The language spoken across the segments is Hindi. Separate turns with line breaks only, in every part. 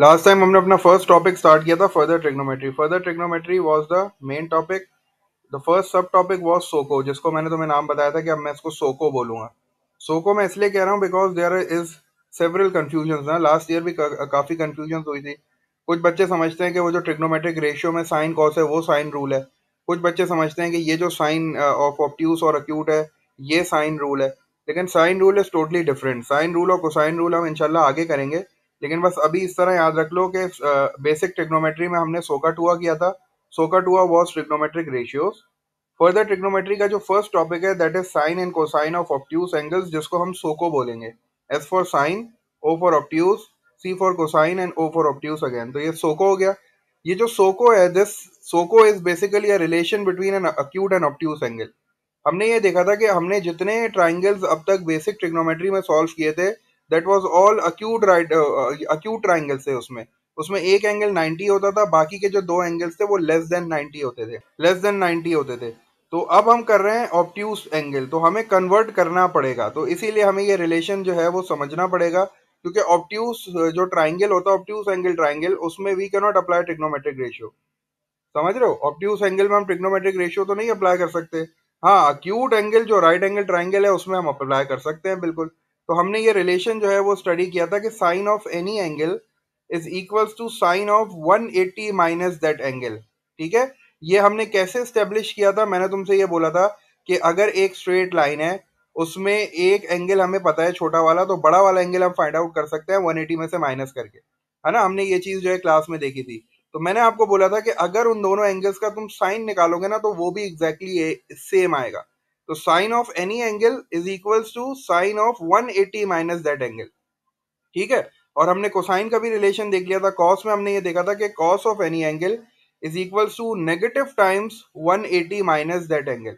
लास्ट टाइम हमने अपना फर्स्ट टॉपिक स्टार्ट किया था further trigonometry further trigonometry was the main topic the first sub topic was SOCO जिसको मैंने तुम्हें नाम बताया था कि अब मैं इसको सोको बोलूंगा सोको मैं इसलिए कह रहा हूँ because there is several confusion ना लास्ट ईयर भी काफ़ी कन्फ्यूजन हुई थी कुछ बच्चे समझते हैं कि वो जो ट्रिग्नोमेट्रिक रेशियो में साइन कॉस है वो साइन रूल है कुछ बच्चे समझते हैं कि ये जो साइन ऑफ ऑप्ट्यूस और अक्यूट है ये साइन रूल है लेकिन sine rule is totally different sine rule और कोसाइन रूल हम इनशाला आगे करेंगे लेकिन बस अभी इस तरह याद रख लो कि बेसिक ट्रिग्नोमेट्री में हमने सोका टूआ किया था SOHCAHTOA was trigonometric ratios further trigonometry का जो फर्स्ट टॉपिक है that is sine and cosine of obtuse angles जिसको हम सोको बोलेंगे S for sine O for obtuse C for cosine and O for obtuse again तो ये सोको हो गया ये जो सोको है this SOCO is basically a relation between an acute and obtuse angle हमने ये देखा था कि हमने जितने ट्राइंगल्स अब तक बेसिक ट्रिग्नोमेट्री में सॉल्व किए थे that was all acute right acute triangles थे उसमें उसमें एक एंगल 90 होता था बाकी के जो दो एंगल्स थे वो लेस देन 90 होते थे लेस देन 90 होते थे तो अब हम कर रहे हैं ऑप्ट्यूस एंगल तो हमें कन्वर्ट करना पड़ेगा तो इसीलिए हमें ये रिलेशन जो है वो समझना पड़ेगा क्योंकि ऑप्ट्यूस uh, जो ट्राइंगल होता है ऑप्ट्यूस एंगल ट्राइंगल उसमें we cannot apply trigonometric ratio समझ रहे हो ऑप्ट्यूस एंगल में हम ट्रिग्नोमेट्रिक रेशियो तो नहीं अप्लाई कर सकते हाँ अक्यूट एंगल जो राइट एंगल ट्राइंगल है उसमें हम अप्लाई कर सकते हैं बिल्कुल तो हमने ये रिलेशन जो है वो स्टडी किया था कि sine of any angle is equals to sine of 180 minus that angle ठीक है ये हमने कैसे स्टेब्लिश किया था मैंने तुमसे ये बोला था कि अगर एक स्ट्रेट लाइन है उसमें एक एंगल हमें पता है छोटा वाला तो बड़ा वाला एंगल हम फाइंड आउट कर सकते हैं 180 में से माइनस करके है ना हमने ये चीज़ जो है क्लास में देखी थी तो मैंने आपको बोला था कि अगर उन दोनों एंगल्स का तुम साइन निकालोगे ना तो वो भी एग्जैक्टली exactly सेम आएगा तो sine of any angle is equal to sine of 180 minus that angle ठीक है और हमने कोसाइन का भी रिलेशन देख लिया था कॉस में हमने ये देखा था कि cos of any angle is equal to negative times 180 minus that angle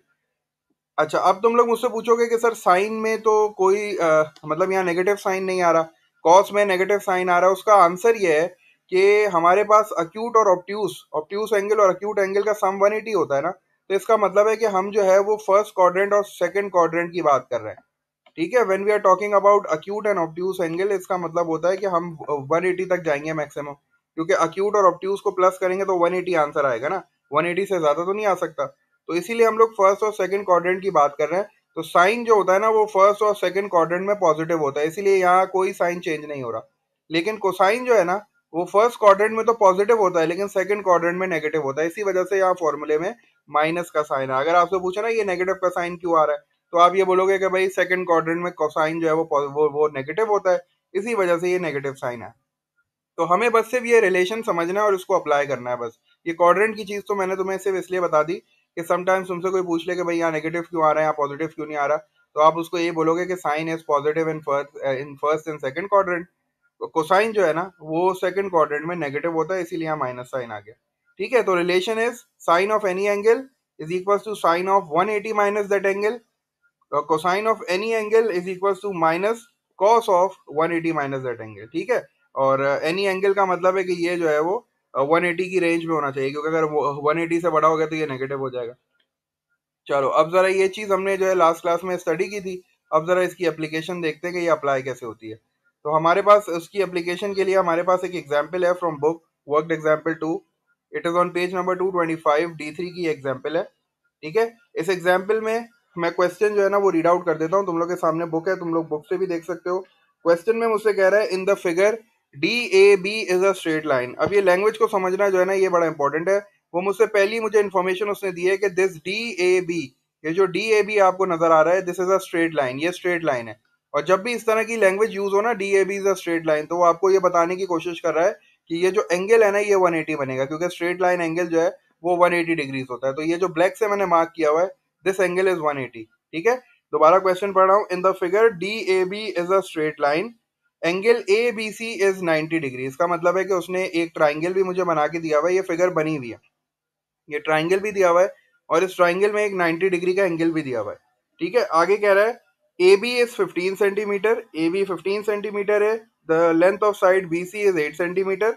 अच्छा अब तुम लोग मुझसे पूछोगे कि सर साइन में तो कोई आ, मतलब यहाँ नेगेटिव साइन नहीं आ रहा कॉस में नेगेटिव साइन आ रहा है उसका आंसर ये है कि हमारे पास अक्यूट और ऑप्ट्यूस ऑप्ट्यूस एंगल और अक्यूट एंगल का सम 180 होता है ना तो इसका मतलब है कि हम जो है वो फर्स्ट क्वाड्रेंट और सेकंड क्वाड्रेंट की बात कर रहे हैं ठीक है when we are talking about acute and obtuse angle इसका मतलब होता है कि हम 180 तक जाएंगे मैक्सिमम क्योंकि अक्यूट और ऑप्ट्यूस को प्लस करेंगे तो 180 आंसर आएगा ना 180 से ज़्यादा तो नहीं आ सकता तो इसीलिए हम लोग फर्स्ट और सेकंड क्वाड्रेंट की बात कर रहे हैं तो साइन जो होता है ना वो फर्स्ट और सेकंड क्वाड्रेंट में पॉजिटिव होता है इसीलिए यहाँ कोई साइन चेंज नहीं हो रहा लेकिन कोसाइन जो है ना वो फर्स्ट क्वाड्रेंट में तो पॉजिटिव होता है लेकिन सेकंड क्वाड्रेंट में नेगेटिव होता है इसी वजह से यहाँ फॉर्मूले में माइनस का साइन है अगर आपसे पूछा ना ये नेगेटिव का साइन क्यों आ रहा है तो आप ये बोलोगे कि भाई सेकंड क्वाड्रेंट में कोसाइन जो है वो वो, वो नेगेटिव होता है इसी वजह से ये नेगेटिव साइन है तो हमें बस सिर्फ ये रिलेशन समझना है और उसको अप्लाई करना है बस ये क्वाड्रेंट की चीज़ तो मैंने तुम्हें सिर्फ इसलिए बता दी कि समटाइम्स तुमसे कोई पूछ ले कि भाई यहाँ नेगेटिव क्यों आ रहा है यहाँ पॉजिटिव क्यों नहीं आ रहा तो आप उसको ये बोलोगे कि sine is positive in first in first and second quadrant cosine जो है ना वो सेकंड क्वाड्रेंट में नेगेटिव होता है इसीलिए यहाँ माइनस साइन आ गया ठीक है तो relation is sine of any angle is equal to sine of 180 eighty minus that angle cosine of any angle is equal to minus cos of 180 eighty minus that angle ठीक है और एनी uh, एंगल का मतलब है कि ये जो है वो वन uh, 180 की रेंज में होना चाहिए क्योंकि अगर वन 180 uh, से बड़ा हो गया तो ये नेगेटिव हो जाएगा चलो अब ज़रा ये चीज़ हमने जो है लास्ट क्लास में स्टडी की थी अब ज़रा इसकी एप्लीकेशन देखते हैं कि ये अप्लाई कैसे होती है तो हमारे पास उसकी एप्लीकेशन के लिए हमारे पास एक एग्जाम्पल है from book work example two it is on page number two twenty five D three की एग्जाम्पल है ठीक है इस एग्जाम्पल में मैं क्वेश्चन जो है ना वो रीड आउट कर देता हूँ तुम लोग के सामने बुक है तुम लोग बुक से भी देख सकते हो क्वेश्चन में मुझसे कह रहा है in the figure D A B is a straight line अब ये लैंग्वेज को समझना जो है ना ये बड़ा इंपॉर्टेंट है वो मुझसे पहली मुझे इन्फॉर्मेशन उसने दी है कि दिस डी ए बी ये जो डी ए बी आपको नजर आ रहा है this is a straight line ये स्ट्रेट लाइन है और जब भी इस तरह की लैंग्वेज यूज हो ना D A B is a straight line तो वो आपको ये बताने की कोशिश कर रहा है कि ये जो एंगल है ना ये 180 बनेगा क्योंकि स्ट्रेट लाइन एंगल जो है वो 180 डिग्रीज होता है तो ये जो ब्लैक से मैंने मार्क किया हुआ है दिस एंगल इज 180 ठीक है दोबारा क्वेश्चन पढ़ रहा हूँ in the figure D A B is a straight line angle A B C is 90 degree इसका मतलब है कि उसने एक ट्राइंगल भी मुझे बना के दिया हुआ है ये फिगर बनी हुई है ये ट्राइंगल भी दिया हुआ है और इस ट्राइंगल में एक 90 डिग्री का एंगल भी दिया हुआ है ठीक है आगे कह रहा है A B is fifteen centimetre A B fifteen centimetre है the length of side B C is eight centimetre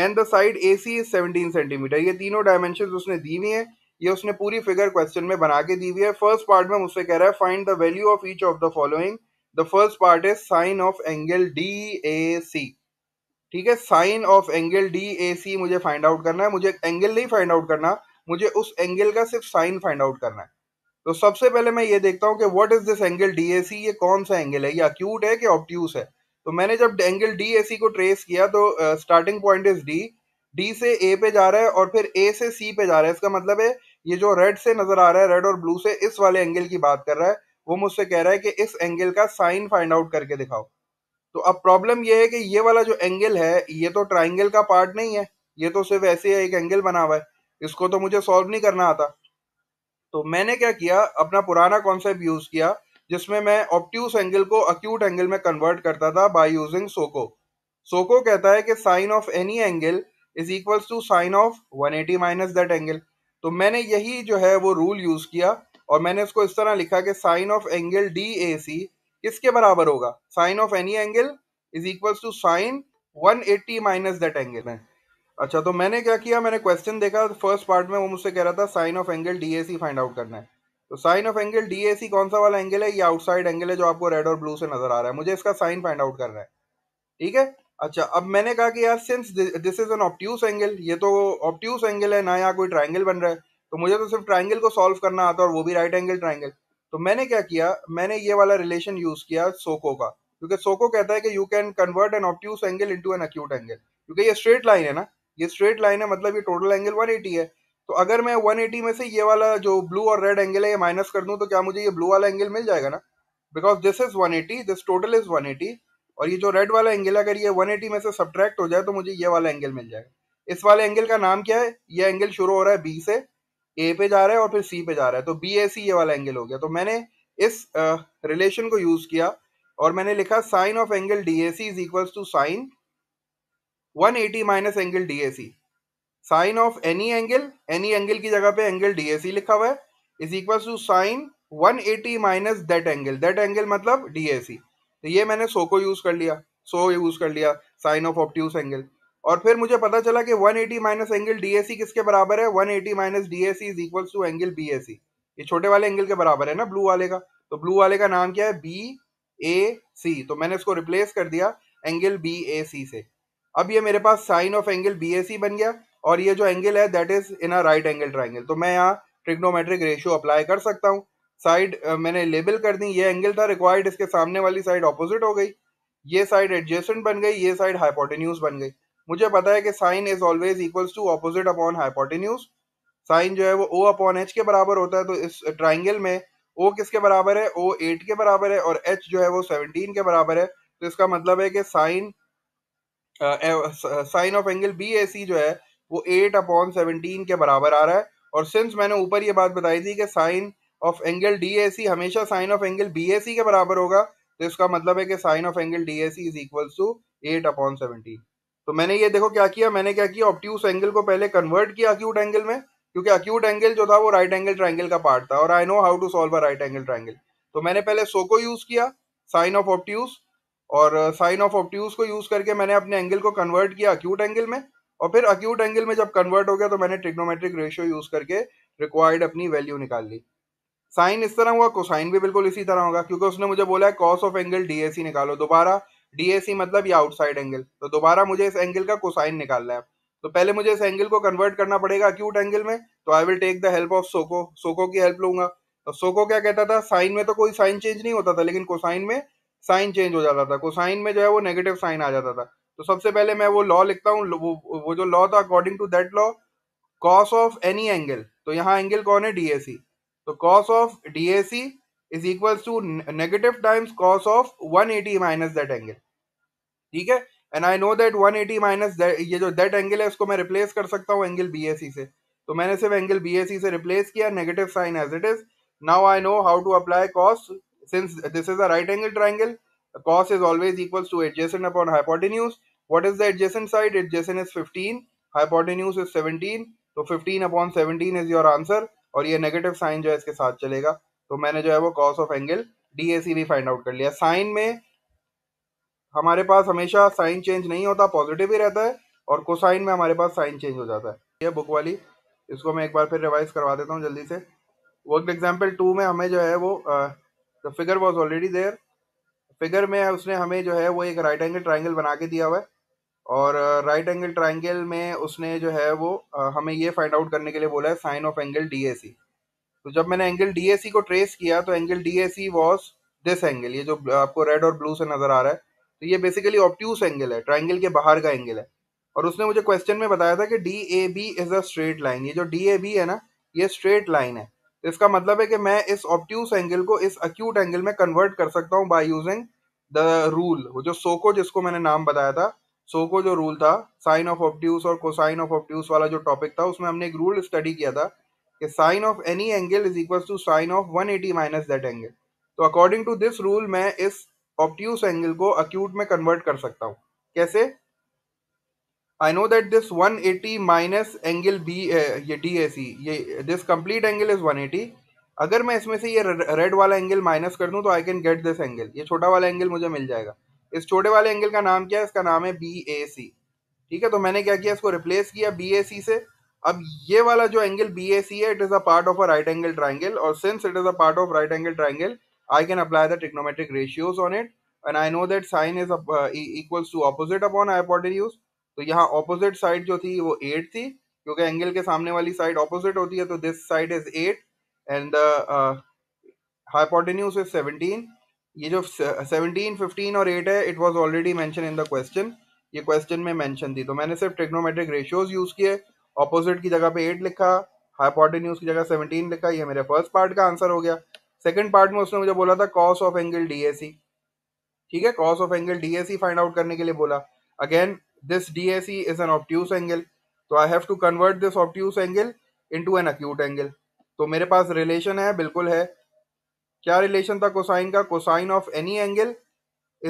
and the side A C is seventeen centimetre ये तीनों डायमेंशन उसने दी हुई है ये उसने पूरी फिगर क्वेश्चन में बना के दी हुई है फर्स्ट पार्ट में मुझसे कह रहा है find the value of each of the following the first part is sine of angle D A C ठीक है sine of angle D A C मुझे फाइंड आउट करना है मुझे एंगल नहीं फाइंड आउट करना मुझे उस एंगल का सिर्फ साइन फाइंड आउट करना है तो सबसे पहले मैं ये देखता हूँ कि what is this angle D ये कौन सा एंगल है ये अक्यूट है कि ऑप्ट्यूस है तो मैंने जब एंगल डी को ट्रेस किया तो starting point is D D से ए पे जा रहा है और फिर ए से सी पे जा रहा है इसका मतलब है ये जो रेड से नजर आ रहा है रेड और ब्लू से इस वाले एंगल की बात कर रहा है वो मुझसे कह रहा है कि इस एंगल का साइन फाइंड आउट करके दिखाओ तो अब प्रॉब्लम ये है कि ये वाला जो एंगल है ये तो ट्राइंगल का पार्ट नहीं है ये तो सिर्फ ऐसे एक एंगल बना हुआ है इसको तो मुझे सॉल्व नहीं करना आता तो मैंने क्या किया अपना पुराना कॉन्सेप्ट यूज किया जिसमें मैं ऑप्ट्यूस एंगल को अक्यूट एंगल में कन्वर्ट करता था बाय यूजिंग सोको सोको कहता है कि sine of any angle is equals to sine of 180 eighty minus that angle तो मैंने यही जो है वो रूल यूज किया और मैंने इसको इस तरह लिखा कि sine of angle D A C किसके बराबर होगा sine of any angle is equals to sine 180 eighty minus that angle है अच्छा तो मैंने क्या किया मैंने क्वेश्चन देखा फर्स्ट तो पार्ट में वो मुझसे कह रहा था sine of angle DAC find out करना है तो साइन ऑफ एंगल डीएसी कौन सा वाला एंगल है ये आउटसाइड एंगल है जो आपको रेड और ब्लू से नजर आ रहा है मुझे इसका साइन फाइंड आउट करना है ठीक है अच्छा अब मैंने कहा कि यार since this is an obtuse angle ये तो ऑप्ट्यूस एंगल है ना यहाँ कोई ट्राइंगल बन रहा है तो मुझे तो सिर्फ ट्राइंगल को सॉल्व करना आता और वो भी राइट एंगल ट्राइंगल तो मैंने क्या किया मैंने ये वाला रिलेशन यूज किया सोको का क्योंकि सोको कहता है कि you can convert an obtuse angle into an acute angle क्योंकि ये स्ट्रेट लाइन है ना ये स्ट्रेट लाइन है मतलब ये टोटल एंगल 180 है तो अगर मैं 180 में से ये वाला जो ब्लू और रेड एंगल है ये माइनस कर दूं तो क्या मुझे ये ब्लू वाला एंगल मिल जाएगा ना because this is 180 this total is 180 और ये जो रेड वाला एंगल है अगर ये 180 में से सब्ट्रैक्ट हो जाए तो मुझे ये वाला एंगल मिल जाएगा इस वाले एंगल का नाम क्या है ये एंगल शुरू हो रहा है बी से ए पे जा रहा है और फिर सी पे जा रहा है तो बी ए सी ये वाला एंगल हो गया तो मैंने इस रिलेशन uh, को यूज किया और मैंने लिखा sine of angle D A C is equals to sine 180 minus angle DAC sine of any angle any angle की जगह पे एंगल डीएसी लिखा हुआ है is equal to sine 180 minus that angle that angle मतलब डीएसी तो ये मैंने सो को यूज कर लिया सो यूज कर लिया साइन ऑफ ऑप्ट्यूस एंगल और फिर मुझे पता चला कि 180 एटी माइनस एंगल डीएसी किसके बराबर है 180 eighty minus DAC is equal to angle BAC ये छोटे वाले एंगल के बराबर है ना ब्लू वाले का तो ब्लू वाले का नाम क्या है बी ए सी तो मैंने इसको रिप्लेस कर दिया एंगल बी ए सी से अब ये मेरे पास साइन ऑफ एंगल बी बन गया और ये जो एंगल है that is in a right angle triangle तो मैं यहाँ ट्रिग्नोमेट्रिक रेशियो अप्लाई कर सकता हूँ साइड मैंने लेबल कर दी ये एंगल था रिक्वायर्ड इसके सामने वाली साइड ऑपोजिट हो गई ये साइड एडजेसेंट बन गई ये साइड हाइपोटेन्यूज बन गई मुझे पता है कि sine is always equals to opposite upon hypotenuse sine जो है वो ओ अपॉन एच के बराबर होता है तो इस ट्राइंगल में ओ किसके बराबर है ओ एट के बराबर है और एच जो है वो सेवनटीन के बराबर है तो इसका मतलब है कि sine sine of angle B A C जो है वो एट अपॉन सेवनटीन के बराबर आ रहा है और सिंस मैंने ऊपर ये बात बताई थी कि sine of angle D A C हमेशा sine of angle B A C के बराबर होगा तो इसका मतलब है कि sine of angle D A C is equal to eight upon seventeen तो मैंने ये देखो क्या किया मैंने क्या किया ऑप्ट्यूस एंगल को पहले कन्वर्ट किया अक्यूट एंगल में क्योंकि अक्यूट एंगल जो था वो राइट एंगल ट्राइंगल का पार्ट था और I know how to solve a right angle triangle तो मैंने पहले सो को यूज किया साइन ऑफ ऑप्ट्यूस और साइन ऑफ ऑप्ट्यूज को यूज करके मैंने अपने एंगल को कन्वर्ट किया अक्यूट एंगल में और फिर अक्यूट एंगल में जब कन्वर्ट हो गया तो मैंने ट्रिग्नोमेट्रिक रेशियो यूज करके रिक्वायर्ड अपनी वैल्यू निकाल ली साइन इस तरह हुआ कोसाइन भी बिल्कुल इसी तरह होगा क्योंकि उसने मुझे बोला है कॉस ऑफ एंगल डीएसी निकालो दोबारा डीएसी मतलब ये आउटसाइड एंगल तो दोबारा मुझे इस एंगल का कोसाइन निकालना है तो पहले मुझे इस एंगल को कन्वर्ट करना पड़ेगा अक्यूट एंगल में तो I will take the help of SOCO SOCO की हेल्प लूंगा तो सोको क्या कहता था साइन में तो कोई साइन चेंज नहीं होता था लेकिन कोसाइन में साइन चेंज हो जाता था कोसाइन में जो है वो नेगेटिव साइन आ जाता था तो सबसे पहले मैं वो लॉ लिखता हूँ वो वो जो लॉ था according to that law cos of any angle तो यहाँ एंगल कौन है डीएसी तो cos of DAC is equal to negative times cos of 180 minus that angle ठीक है and I know that 180 minus ये जो दैट एंगल है उसको मैं रिप्लेस कर सकता हूँ एंगल बीएसी से तो मैंने सिर्फ एंगल बीएसी से रिप्लेस किया negative sign as it is now I know how to apply cos Since this is a right angle triangle, cos is always equals to adjacent upon hypotenuse. What is the adjacent side? Adjacent is 15, hypotenuse is 17. so 15 upon 17 is your answer और ये नेगेटिव साइन जो है इसके साथ चलेगा तो मैंने जो है वो कॉस ऑफ एंगल डी भी फाइंड आउट कर लिया साइन में हमारे पास हमेशा साइन चेंज नहीं होता पॉजिटिव ही रहता है और कोसाइन में हमारे पास साइन चेंज हो जाता है ये बुक वाली इसको मैं एक बार फिर रिवाइज करवा देता हूँ जल्दी से वर्क एग्जाम्पल टू में हमें जो है वो ah, the figure was already there figure में उसने हमें जो है वो एक राइट एंगल ट्राइंगल बना के दिया हुआ है और राइट एंगल ट्राइंगल में उसने जो है वो uh, हमें ये फाइंड आउट करने के लिए बोला है साइन ऑफ एंगल सी तो जब मैंने एंगल सी को ट्रेस किया तो angle C was this angle ये जो uh, आपको रेड और ब्लू से नजर आ रहा है तो ये बेसिकली ऑप्ट्यूस एंगल है ट्राइंगल के बाहर का एंगल है और उसने मुझे क्वेश्चन में बताया था कि D A B is a straight line ये जो डी ए बी है ना ये स्ट्रेट लाइन है तो इसका मतलब है कि मैं इस ऑप्ट्यूस एंगल को इस अक्यूट एंगल में कन्वर्ट कर सकता हूँ बाई यूजिंग द रूल वो जो सोको जिसको मैंने नाम बताया था सोको जो रूल था साइन ऑफ ऑप्ट्यूस और कोसाइन ऑफ ऑप्ट्यूस वाला जो टॉपिक था उसमें हमने एक रूल स्टडी किया था कि sine of any angle is equal to sine of 180 eighty minus that angle तो अकॉर्डिंग टू दिस रूल मैं इस ऑप्ट्यूस एंगल को अक्यूट में कन्वर्ट कर सकता हूँ कैसे I know that this 180 minus angle B ये डी ए सी ये दिस कम्प्लीट एंगल इज़ 180 अगर मैं इसमें से ये रेड वाला एंगल माइनस कर दूं तो I can get this angle ये छोटा वाला एंगल मुझे मिल जाएगा इस छोटे वाले एंगल का नाम क्या है इसका नाम है बी ए सी ठीक है तो मैंने क्या किया इसको रिप्लेस किया बी ए सी से अब ये वाला जो एंगल बी ए सी है it is a part of a right angle triangle और since it is a part of right angle triangle I can apply the trigonometric ratios on it and I know that sine is equals to opposite upon use तो यहाँ ऑपोजिट साइड जो थी वो एट थी क्योंकि एंगल के सामने वाली साइड ऑपोजिट होती है तो this side is eight and hypotenuse is seventeen ये जो सेवनटीन फिफ्टीन और एट है it was already mentioned in the question ये क्वेश्चन में मैंशन थी तो मैंने सिर्फ टेक्नोमेट्रिक रेशियोज यूज किए ऑपोजिट की जगह पे एट लिखा हाइपोटेन्यूज की जगह सेवनटीन लिखा ये मेरे फर्स्ट पार्ट का आंसर हो गया सेकंड पार्ट में उसने मुझे बोला था कॉस ऑफ एंगल डीएसी ठीक है cos of angle C find out करने के लिए बोला again this DAC is an obtuse angle. So I have to convert this obtuse angle into an acute angle. तो मेरे पास relation है बिल्कुल है क्या relation था cosine का cosine of any angle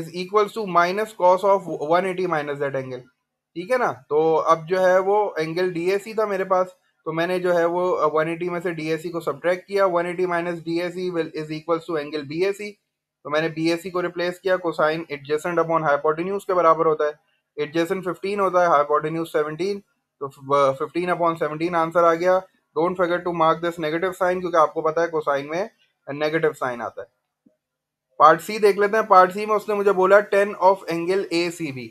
is equals to minus cos of 180 minus that angle. ठीक है ना तो अब जो है वो एंगल डी था मेरे पास तो मैंने जो है वो 180 में से डी को सब्ट्रैक्ट किया 180 eighty minus D is equals to angle B तो मैंने बी को रिप्लेस किया कोसाइन एडजेसेंट अपॉन हाइपोटेन्यूज के बराबर होता है एडजेसेंट 15 होता है हाइपोटेन्यूज 17 तो 15 अपॉन 17 आंसर आ गया don't forget to mark this negative sign क्योंकि आपको पता है कोसाइन में नेगेटिव साइन आता है पार्ट सी देख लेते हैं पार्ट सी में उसने मुझे बोला tan of angle A C B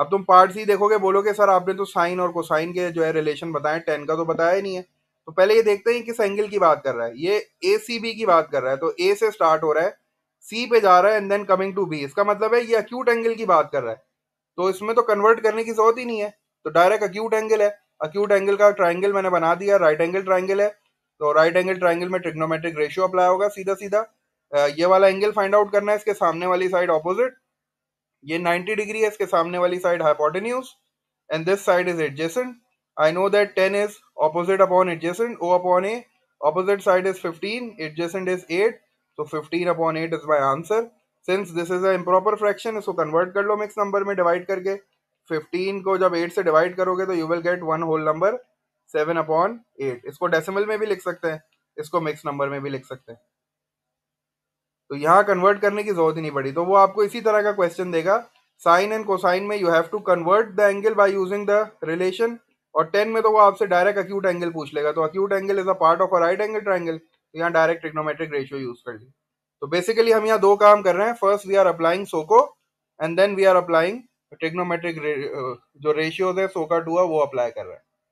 अब तुम पार्ट सी देखोगे बोलोगे सर आपने तो साइन और कोसाइन के जो है रिलेशन बताए टेन का तो बताया ही नहीं है तो पहले ये देखते हैं किस एंगल की बात कर रहा है ये ए सी बी की बात कर रहा है तो ए से स्टार्ट हो रहा है सी पे जा रहा है and then coming to be इसका मतलब है ये अक्यूट एंगल की बात कर रहा है तो इसमें तो कन्वर्ट करने की जरूरत ही नहीं है तो डायरेक्ट अक्यूट एंगल है अक्यूट एंगल का ट्राइंगल मैंने बना दिया राइट एंगल ट्राइंगल है तो राइट एंगल ट्राइंगल में ट्रिग्नोमेट्रिक रेशियो अप्लाई होगा सीधा सीधा ये वाला एंगल फाइंड आउट करना है इसके सामने वाली साइड ऑपोजिट ये 90 डिग्री है इसके सामने वाली side hypotenuse and this side is adjacent I know that 10 is opposite upon adjacent O upon A opposite side is 15 adjacent is 8 so 15 upon 8 is my answer since this is improper fraction इसको कन्वर्ट कर लो मिक्स नंबर में डिवाइड करके फिफ्टीन को जब एट से डिवाइड करोगे तो you will get one whole number seven upon eight इसको डेसिमल में भी लिख सकते हैं इसको मिक्स नंबर में भी लिख सकते हैं तो यहाँ कन्वर्ट करने की जरूरत ही नहीं पड़ी तो वो आपको इसी तरह का क्वेश्चन देगा साइन एंड कोसाइन में you have to convert the angle by using the relation और टेन में तो वो आपसे डायरेक्ट अक्यूट एंगल पूछ लेगा तो acute angle is a part of a right angle triangle तो यहाँ डायरेक्ट ट्रिग्नोमेट्रिक रेशियो यूज कर ली तो बेसिकली हम यहाँ दो काम कर रहे हैं फर्स्ट वी आर अप्लाइंग सोको and then we are applying trigonometric जो रेशियोज है सोका टू वो अप्लाई कर रहे हैं